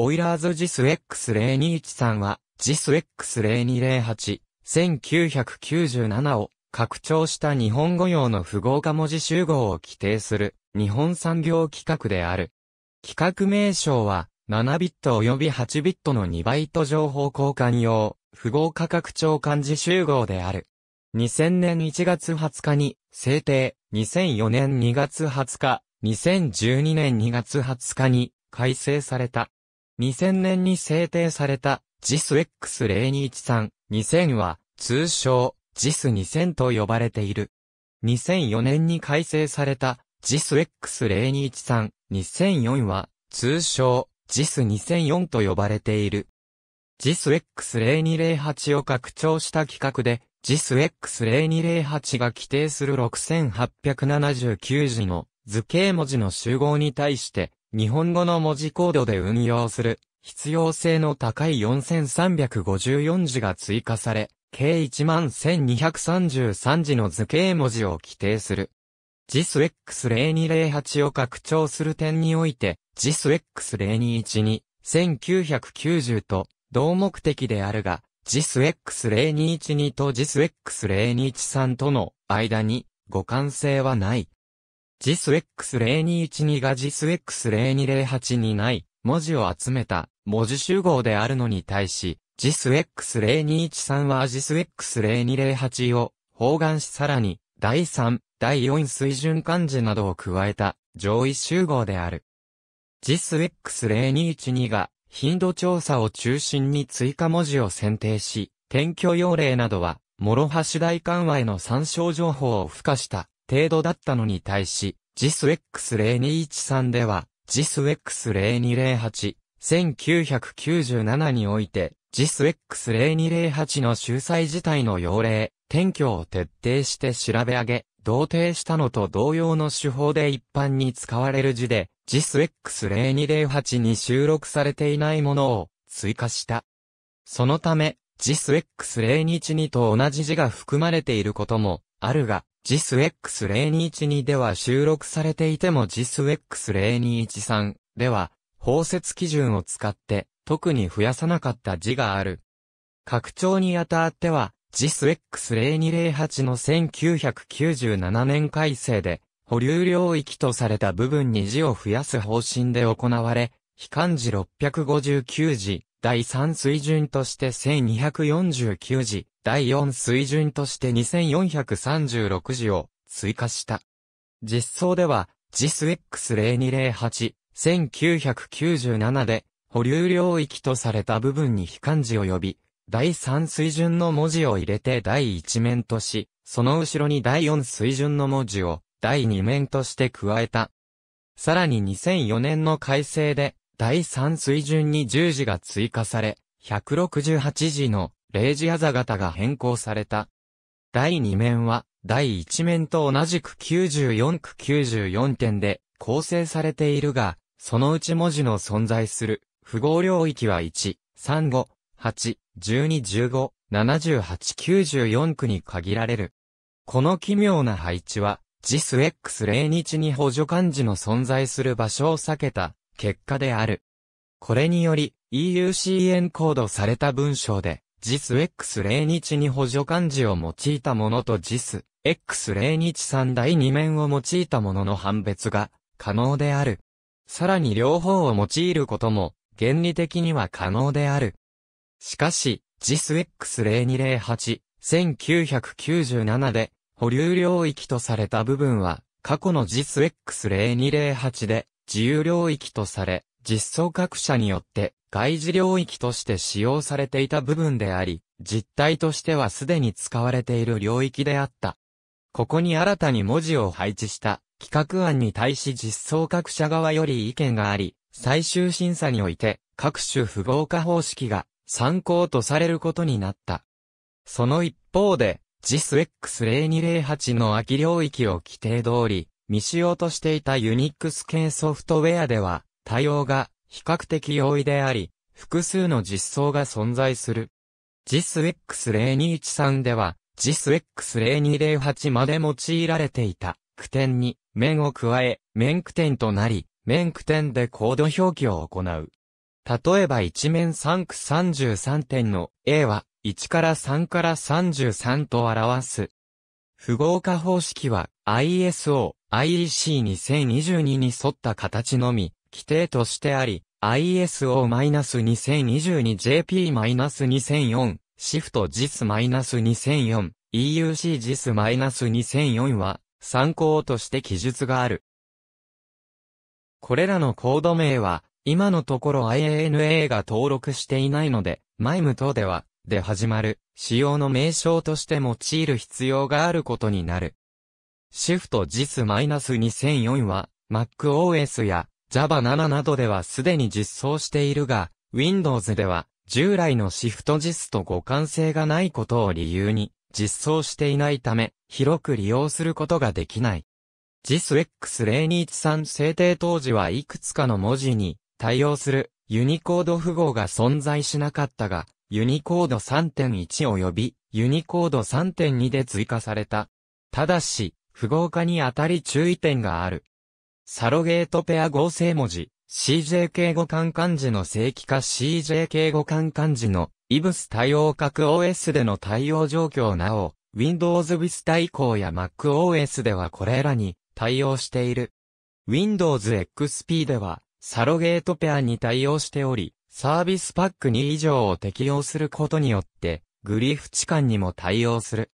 オイラーズ JISX0213 は JISX0208、1997を拡張した日本語用の符号化文字集合を規定する日本産業規格である。規格名称は7ビット及び8ビットの2バイト情報交換用符号化拡張漢字集合である。2000年1月20日に制定、2004年2月20日、2012年2月20日に改正された。2000年に制定された JISX0213、2000は通称 JIS2000 と呼ばれている。2004年に改正された JISX0213、2004は通称 JIS2004 と呼ばれている。JISX0208 を拡張した規格で JISX0208 が規定する6879字の図形文字の集合に対して日本語の文字コードで運用する必要性の高い4354字が追加され、計11233字の図形文字を規定する。JISX0208 を拡張する点において、JISX0212、1990と、同目的であるが、JISX0212 と JISX023 との間に互換性はない。JISX0212 が JISX0208 にない文字を集めた文字集合であるのに対し、JISX0213 は JISX0208 を包含しさらに第3、第4水準漢字などを加えた上位集合である。JISX0212 が頻度調査を中心に追加文字を選定し、転居要例などは、諸橋大緩和への参照情報を付加した程度だったのに対し、JISX0213 では、JISX0208、1997において、JISX0208 の秀裁自体の要例、転居を徹底して調べ上げ、同定したのと同様の手法で一般に使われる字で、JISX0208 に収録されていないものを追加した。そのため、JISX021 と同じ字が含まれていることもあるが、JISX0212 では収録されていても JISX0213 では、包摂基準を使って、特に増やさなかった字がある。拡張にあたっては、JISX0208 の1997年改正で、保留領域とされた部分に字を増やす方針で行われ、非漢字659字、第3水準として1249字、第4水準として2436字を追加した。実装では、JISX0208、1997で保留領域とされた部分に非漢字を呼び、第3水準の文字を入れて第1面とし、その後ろに第4水準の文字を第2面として加えた。さらに2004年の改正で、第3水準に10時が追加され、168時の0時朝型が変更された。第2面は、第1面と同じく94区94点で構成されているが、そのうち文字の存在する符号領域は1、3、5、8、12、15、78、94区に限られる。この奇妙な配置は、JISX0 日に補助漢字の存在する場所を避けた結果である。これにより、EUC エンコードされた文章で、JISX02 に補助漢字を用いたものと JISX023 第2面を用いたものの判別が可能である。さらに両方を用いることも原理的には可能である。しかし、JISX0208、1997で保留領域とされた部分は過去の JISX0208 で自由領域とされ、実装各社によって外事領域として使用されていた部分であり、実態としてはすでに使われている領域であった。ここに新たに文字を配置した企画案に対し実装各社側より意見があり、最終審査において各種符号化方式が参考とされることになった。その一方で、JISX0208 の空き領域を規定通り、未使用としていたユニックス系ソフトウェアでは、対応が比較的容易であり、複数の実装が存在する。JISX0213 では、JISX0208 まで用いられていた、句点に、面を加え、面句点となり、面句点でコード表記を行う。例えば一面3区33点の A は、1から3から33と表す。符号化方式は ISO IEC2022 に沿った形のみ、規定としてあり、ISO-2022JP-2004、i f t JIS-2004、EUC JIS-2004 は、参考として記述がある。これらのコード名は、今のところ IANA が登録していないので、MIME 等では、で始まる、仕様の名称として用いる必要があることになる。シフト JIS-2004 は MacOS や Java7 などではすでに実装しているが、Windows では従来のシフト JIS と互換性がないことを理由に実装していないため、広く利用することができない。JISX0213 制定当時はいくつかの文字に対応するユニコード符号が存在しなかったが、ユニコード3.1及びユニコード3.2で追加された。ただし、符号化にあたり注意点がある。サロゲートペア合成文字、CJ k 互換漢字の正規化 CJ k 互換漢字の、イブス対応格 OS での対応状況なお、Windows Vista 以降や MacOS ではこれらに対応している。Windows XP では、サロゲートペアに対応しており、サービスパック2以上を適用することによって、グリフ置換にも対応する。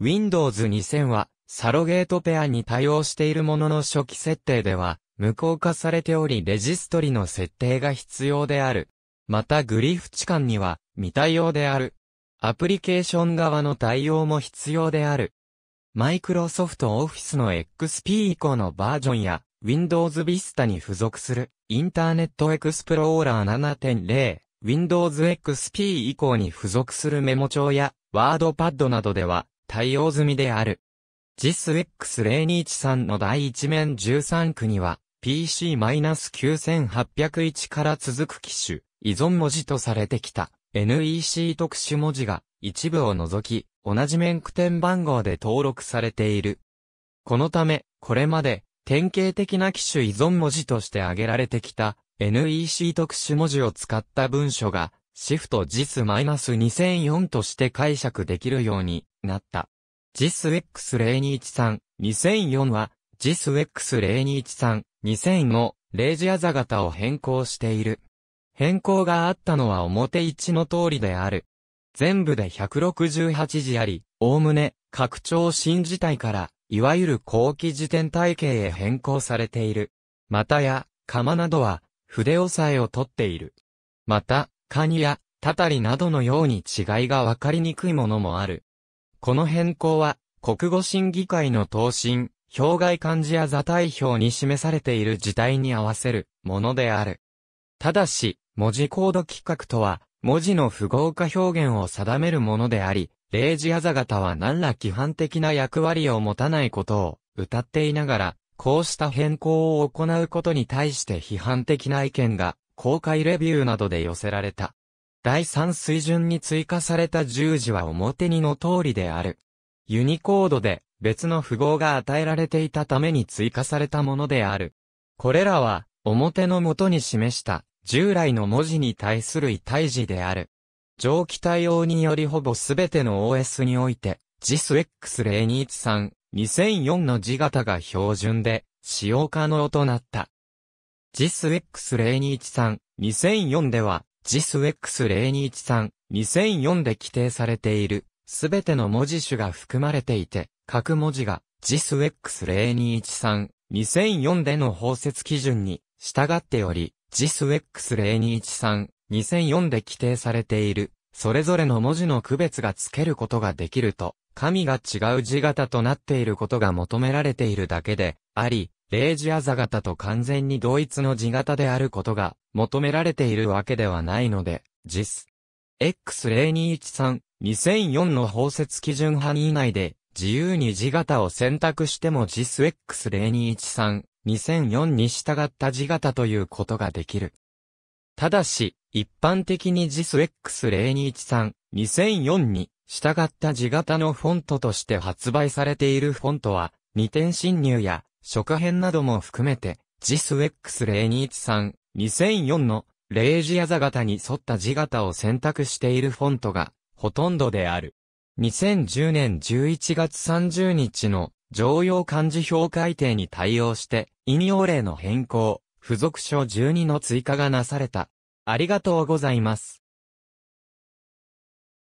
Windows 2000は、サロゲートペアに対応しているものの初期設定では、無効化されておりレジストリの設定が必要である。またグリフ置換には未対応である。アプリケーション側の対応も必要である。マイクロソフトオフィスの XP 以降のバージョンや Windows Vista に付属するインターネットエクスプローラー7.0、Windows XP 以降に付属するメモ帳やワードパッドなどでは対応済みである。JISX023 の第1面13区には、PC-9801 から続く機種、依存文字とされてきた NEC 特殊文字が一部を除き、同じ面区点番号で登録されている。このため、これまで典型的な機種依存文字として挙げられてきた NEC 特殊文字を使った文書がシフト JIS-2004 として解釈できるようになった。j i s x 0 2 1 3 2004は、j i s x 0 2 1 3 2000のレイジアザ型を変更している。変更があったのは表一の通りである。全部で168字あり、おおむね、拡張新字体から、いわゆる後期辞典体系へ変更されている。またや、釜などは、筆押さえを取っている。また、カニや、たたりなどのように違いがわかりにくいものもある。この変更は、国語審議会の答申、表外漢字や座体表に示されている事態に合わせるものである。ただし、文字コード規格とは、文字の符号化表現を定めるものであり、例字あざ型は何ら規範的な役割を持たないことを歌っていながら、こうした変更を行うことに対して批判的な意見が公開レビューなどで寄せられた。第3水準に追加された十字は表にの通りである。ユニコードで別の符号が与えられていたために追加されたものである。これらは表の元に示した従来の文字に対する異対字である。蒸気対応によりほぼすべての OS において JISX0213 2004の字型が標準で使用可能となった。JISX0213 2004では j i s x 0 2 1 2004で規定されている、すべての文字種が含まれていて、各文字が j i s x 0 2 1 3 2004での包摂基準に従っており、j i s x 0 2 1 3 2004で規定されている、それぞれの文字の区別がつけることができると、神が違う字型となっていることが求められているだけで、あり、レージアザ型と完全に同一の字型であることが求められているわけではないので、JIS。X0213、2004の包摂基準範囲内で自由に字型を選択しても JIS X0213、2004に従った字型ということができる。ただし、一般的に JIS X0213、2004に従った字型のフォントとして発売されているフォントは、二点侵入や初夏編なども含めて、ジス x ックス023、2004の、レイジア座型に沿った字型を選択しているフォントが、ほとんどである。2010年11月30日の、常用漢字表改定に対応して、引用例の変更、付属書12の追加がなされた。ありがとうございます。